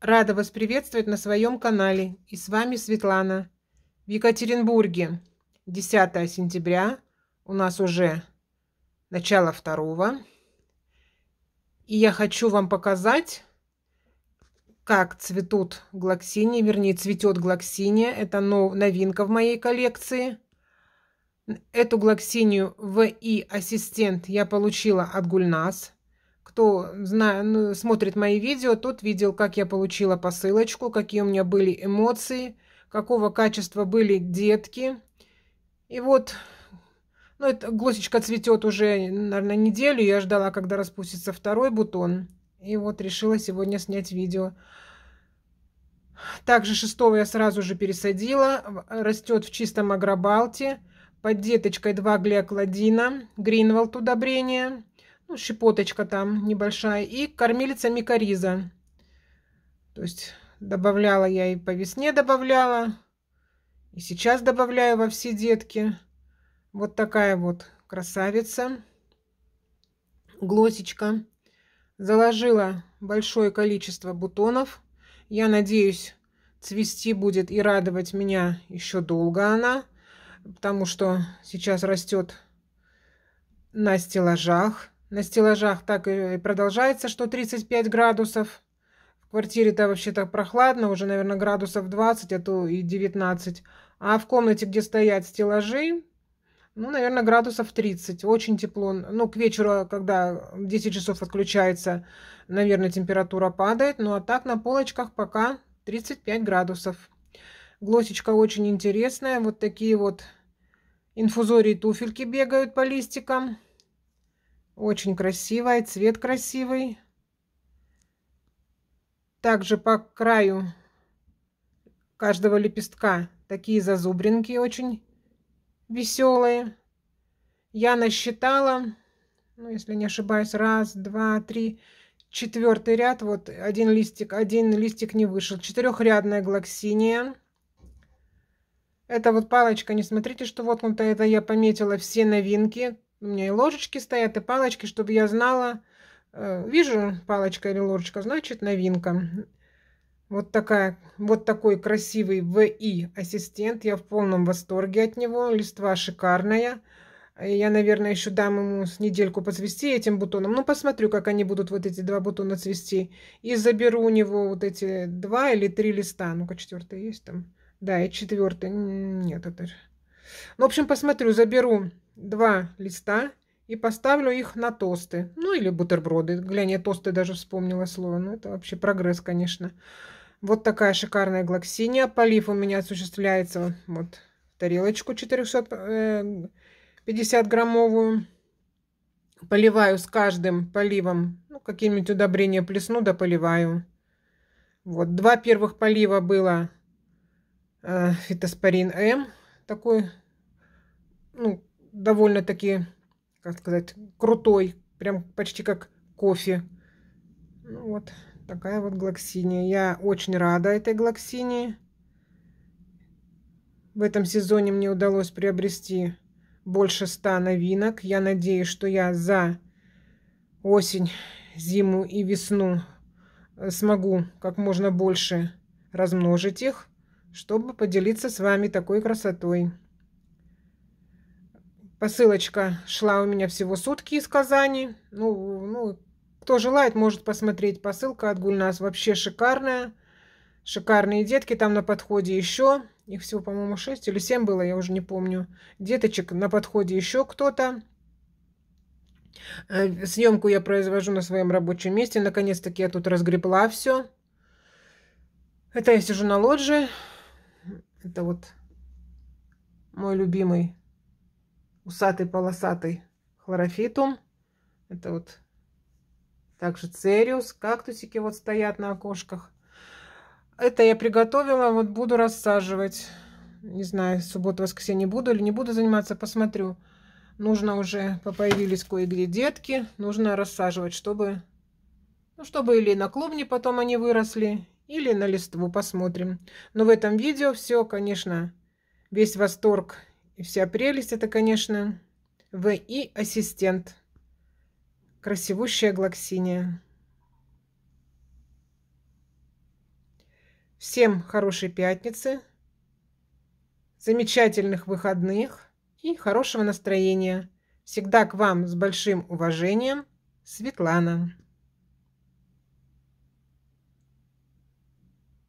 Рада вас приветствовать на своем канале. И с вами Светлана. В Екатеринбурге 10 сентября. У нас уже начало второго. И я хочу вам показать, как цветут глоксинии, вернее, цветет глоксиния. Это новинка в моей коллекции. Эту глоксинию ВИ-ассистент я получила от Гульнас. Кто знает, ну, смотрит мои видео, тот видел, как я получила посылочку, какие у меня были эмоции, какого качества были детки. И вот, ну, это глосечка цветет уже, наверное, неделю. Я ждала, когда распустится второй бутон. И вот решила сегодня снять видео. Также шестого я сразу же пересадила. Растет в чистом агробалте. Под деточкой два глиокладина, Гринвалд удобрения ну, щепоточка там небольшая, и кормилица микориза. То есть добавляла я и по весне добавляла, и сейчас добавляю во все детки. Вот такая вот красавица, глосечка. Заложила большое количество бутонов. Я надеюсь, цвести будет и радовать меня еще долго она, потому что сейчас растет на стеллажах на стеллажах так и продолжается, что 35 градусов. В квартире-то вообще-то прохладно, уже, наверное, градусов 20, а то и 19. А в комнате, где стоят стеллажи, ну, наверное, градусов 30. Очень тепло. Ну, к вечеру, когда 10 часов отключается, наверное, температура падает. Ну, а так на полочках пока 35 градусов. Глосечка очень интересная. Вот такие вот инфузории туфельки бегают по листикам. Очень красивая, цвет красивый. Также по краю каждого лепестка такие зазубринки очень веселые. Я насчитала, ну, если не ошибаюсь, раз, два, три, четвертый ряд. Вот один листик, один листик не вышел. Четырехрядная глоксиния. Это вот палочка, не смотрите, что вот это я пометила все новинки, у меня и ложечки стоят, и палочки, чтобы я знала. Э, вижу палочка или ложечка, значит новинка. Вот, такая, вот такой красивый ВИ ассистент. Я в полном восторге от него. Листва шикарная. Я, наверное, еще дам ему с недельку поцвести этим бутоном. Ну, посмотрю, как они будут вот эти два бутона цвести. И заберу у него вот эти два или три листа. Ну-ка, четвертый есть там? Да, и четвертый. Нет, это же... Ну, в общем, посмотрю, заберу два листа и поставлю их на тосты. Ну, или бутерброды. Глянь, я тосты даже вспомнила слово. Ну, это вообще прогресс, конечно. Вот такая шикарная глоксиния. Полив у меня осуществляется вот в тарелочку 450 э, граммовую. Поливаю с каждым поливом. Ну, какие-нибудь удобрения плесну, да поливаю. Вот, два первых полива было э, фитоспорин М. Такой ну, довольно-таки, как сказать, крутой. Прям почти как кофе. Ну, вот такая вот глоксиния. Я очень рада этой глоксинии. В этом сезоне мне удалось приобрести больше ста новинок. Я надеюсь, что я за осень, зиму и весну э, смогу как можно больше размножить их, чтобы поделиться с вами такой красотой. Посылочка шла у меня всего сутки из Казани. Ну, ну кто желает, может посмотреть. Посылка от Гульнас вообще шикарная. Шикарные детки там на подходе еще. Их всего, по-моему, 6 или 7 было, я уже не помню. Деточек на подходе еще кто-то. Э, съемку я произвожу на своем рабочем месте. Наконец-таки я тут разгребла все. Это я сижу на лоджии. Это вот мой любимый усатый полосатый хлорофитум. Это вот также цериус, кактусики вот стоят на окошках. Это я приготовила, вот буду рассаживать. Не знаю, субботу-воскресенье буду или не буду заниматься, посмотрю. Нужно уже, появились кое-где детки, нужно рассаживать, чтобы, ну, чтобы или на клубни потом они выросли, или на листву посмотрим. Но в этом видео все, конечно, весь восторг и вся прелесть это, конечно, ВИ ассистент. Красивущая глоксиния. Всем хорошей пятницы, замечательных выходных и хорошего настроения. Всегда к вам с большим уважением, Светлана.